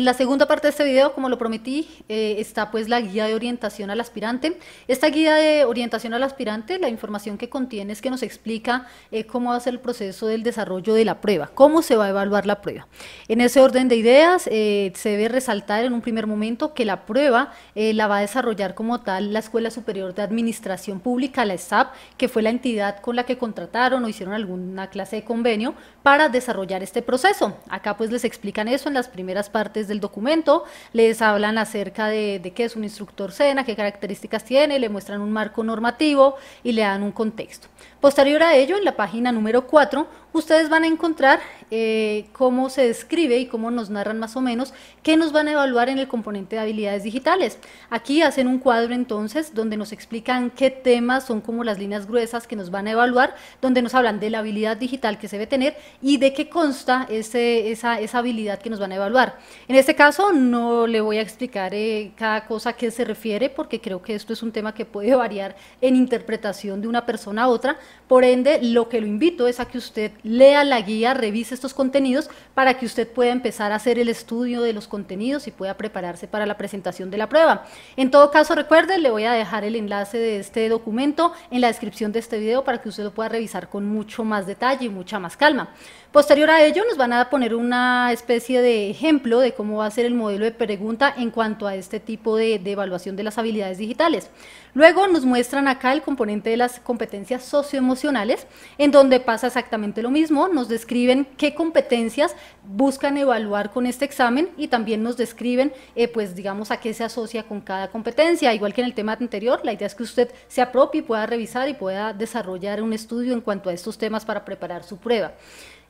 La segunda parte de este video, como lo prometí, eh, está pues la guía de orientación al aspirante. Esta guía de orientación al aspirante, la información que contiene es que nos explica eh, cómo va a ser el proceso del desarrollo de la prueba, cómo se va a evaluar la prueba. En ese orden de ideas, eh, se debe resaltar en un primer momento que la prueba la va a desarrollar como tal la Escuela Superior de Administración Pública, la SAP, que fue la entidad con la que contrataron o hicieron alguna clase de convenio para desarrollar este proceso. Acá pues les explican eso en las primeras partes del documento, les hablan acerca de, de qué es un instructor SENA, qué características tiene, le muestran un marco normativo y le dan un contexto. Posterior a ello, en la página número 4, ustedes van a encontrar eh, cómo se describe y cómo nos narran más o menos, qué nos van a evaluar en el componente de habilidades digitales. Aquí hacen un cuadro entonces donde nos explican qué temas son como las líneas gruesas que nos van a evaluar, donde nos hablan de la habilidad digital que se debe tener y de qué consta esa, habilidad que nos van a evaluar. En este caso no le voy a explicar eh, cada cosa a qué se refiere porque creo que esto es un tema que puede variar en interpretación de una persona a otra, por ende lo que lo invito es a que usted lea la guía, revise estos contenidos para que usted pueda empezar a hacer el estudio de los contenidos y pueda prepararse para la presentación de la prueba. En todo caso, recuerde, le voy a dejar el enlace de este documento en la descripción de este video para que usted lo pueda revisar con mucho más detalle y mucha más calma. Posterior a ello, nos van a poner una especie de ejemplo de cómo va a ser el modelo de pregunta en cuanto a este tipo de, de evaluación de las habilidades digitales. Luego nos muestran acá el componente de las competencias socioemocionales, en donde pasa exactamente lo mismo, nos describen qué competencias buscan evaluar con este examen y también nos describen, eh, pues digamos, a qué se asocia con cada competencia. Igual que en el tema anterior, la idea es que usted se apropie y pueda revisar y pueda desarrollar un estudio en cuanto a estos temas para preparar su prueba.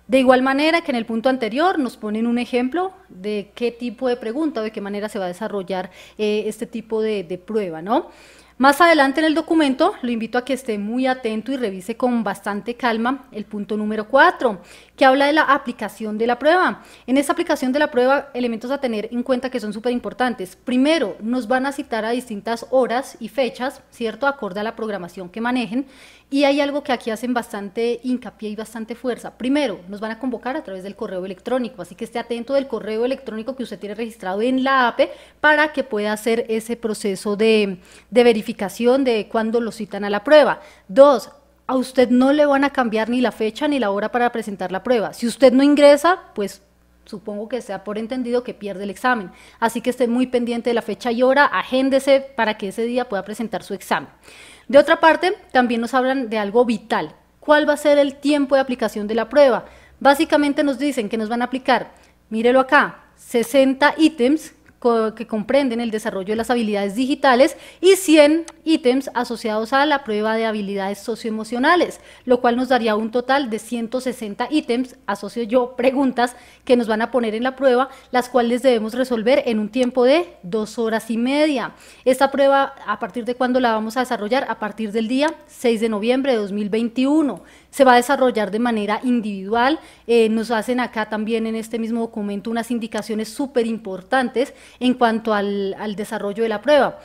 De igual manera que en el punto anterior nos ponen un ejemplo de qué tipo de pregunta o de qué manera se va a desarrollar eh, este tipo de, de prueba, ¿no? Más adelante en el documento lo invito a que esté muy atento y revise con bastante calma el punto número 4, que habla de la aplicación de la prueba. En esa aplicación de la prueba, elementos a tener en cuenta que son súper importantes. Primero, nos van a citar a distintas horas y fechas, ¿cierto? Acorde a la programación que manejen. Y hay algo que aquí hacen bastante hincapié y bastante fuerza. Primero, nos van a convocar a través del correo electrónico, así que esté atento del correo electrónico que usted tiene registrado en la APE para que pueda hacer ese proceso de, de verificación de cuándo lo citan a la prueba. Dos, a usted no le van a cambiar ni la fecha ni la hora para presentar la prueba. Si usted no ingresa, pues supongo que sea por entendido que pierde el examen. Así que esté muy pendiente de la fecha y hora, agéndese para que ese día pueda presentar su examen. De otra parte, también nos hablan de algo vital. ¿Cuál va a ser el tiempo de aplicación de la prueba? Básicamente nos dicen que nos van a aplicar, mírelo acá, 60 ítems que comprenden el desarrollo de las habilidades digitales y 100 ítems asociados a la prueba de habilidades socioemocionales, lo cual nos daría un total de 160 ítems, asocio yo, preguntas que nos van a poner en la prueba, las cuales debemos resolver en un tiempo de dos horas y media. Esta prueba, ¿a partir de cuándo la vamos a desarrollar? A partir del día 6 de noviembre de 2021 se va a desarrollar de manera individual. Eh, nos hacen acá también en este mismo documento unas indicaciones súper importantes en cuanto al, al desarrollo de la prueba.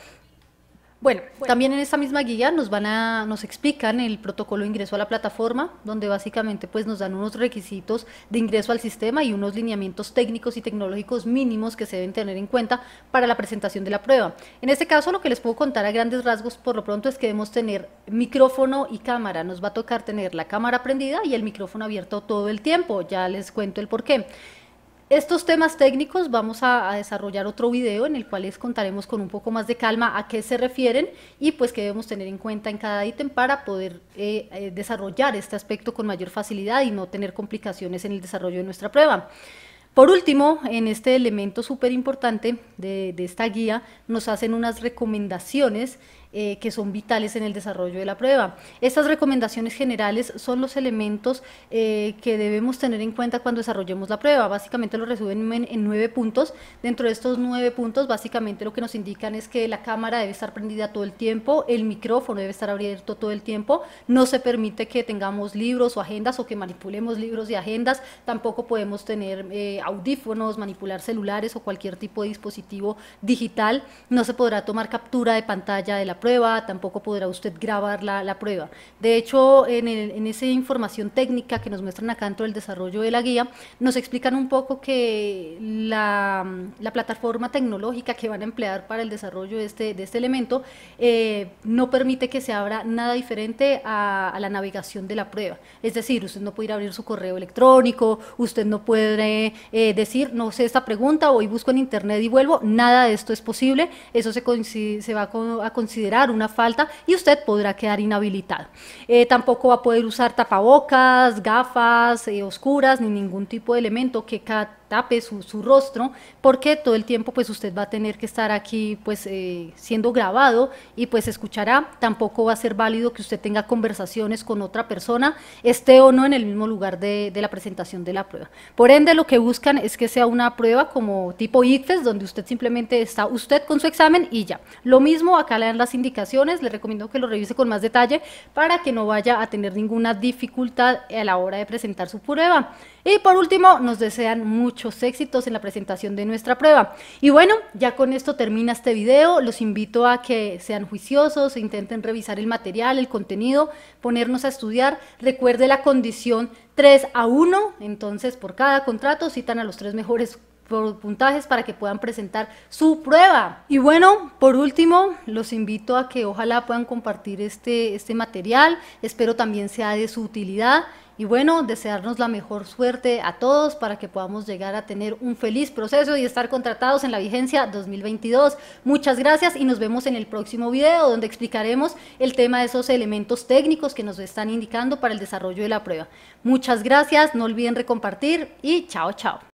Bueno, también en esta misma guía nos van a, nos explican el protocolo de ingreso a la plataforma, donde básicamente pues nos dan unos requisitos de ingreso al sistema y unos lineamientos técnicos y tecnológicos mínimos que se deben tener en cuenta para la presentación de la prueba. En este caso lo que les puedo contar a grandes rasgos por lo pronto es que debemos tener micrófono y cámara. Nos va a tocar tener la cámara prendida y el micrófono abierto todo el tiempo. Ya les cuento el porqué. Estos temas técnicos vamos a, desarrollar otro video en el cual les contaremos con un poco más de calma a qué se refieren y pues qué debemos tener en cuenta en cada ítem para poder eh, eh, desarrollar este aspecto con mayor facilidad y no tener complicaciones en el desarrollo de nuestra prueba. Por último, en este elemento súper importante de, esta guía, nos hacen unas recomendaciones eh, que son vitales en el desarrollo de la prueba. Estas recomendaciones generales son los elementos eh, que debemos tener en cuenta cuando desarrollemos la prueba. Básicamente lo resumen en, nueve puntos. Dentro de estos nueve puntos, básicamente lo que nos indican es que la cámara debe estar prendida todo el tiempo, el micrófono debe estar abierto todo el tiempo, no se permite que tengamos libros o agendas o que manipulemos libros y agendas, tampoco podemos tener eh, audífonos, manipular celulares o cualquier tipo de dispositivo digital, no se podrá tomar captura de pantalla de la prueba, tampoco podrá usted grabar la, prueba. De hecho, en, esa información técnica que nos muestran acá dentro del desarrollo de la guía, nos explican un poco que la, plataforma tecnológica que van a emplear para el desarrollo de este, de este elemento eh, no permite que se abra nada diferente a, la navegación de la prueba. Es decir, usted no puede abrir su correo electrónico, usted no puede eh, decir, no sé esta pregunta, hoy busco en internet y vuelvo, nada de esto es posible, eso se, se va a considerar una falta y usted podrá quedar inhabilitado. Eh, tampoco va a poder usar tapabocas, gafas eh, oscuras ni ningún tipo de elemento que tape su, rostro porque todo el tiempo pues usted va a tener que estar aquí pues eh, siendo grabado y pues escuchará. Tampoco va a ser válido que usted tenga conversaciones con otra persona, esté o no en el mismo lugar de, de la presentación de la prueba. Por ende lo que buscan es que sea una prueba como tipo ICFES donde usted simplemente está usted con su examen y ya. Lo mismo acá le dan las indicaciones. Le recomiendo que lo revise con más detalle para que no vaya a tener ninguna dificultad a la hora de presentar su prueba. Y por último, nos desean muchos éxitos en la presentación de nuestra prueba. Y bueno, ya con esto termina este video. Los invito a que sean juiciosos, e intenten revisar el material, el contenido, ponernos a estudiar. Recuerde la condición 3 a 1, entonces por cada contrato citan a los tres mejores por puntajes para que puedan presentar su prueba. Y bueno, por último, los invito a que ojalá puedan compartir este, este material, espero también sea de su utilidad. Y bueno, desearnos la mejor suerte a todos para que podamos llegar a tener un feliz proceso y estar contratados en la vigencia 2022. Muchas gracias y nos vemos en el próximo video donde explicaremos el tema de esos elementos técnicos que nos están indicando para el desarrollo de la prueba. Muchas gracias, no olviden recompartir y chao, chao.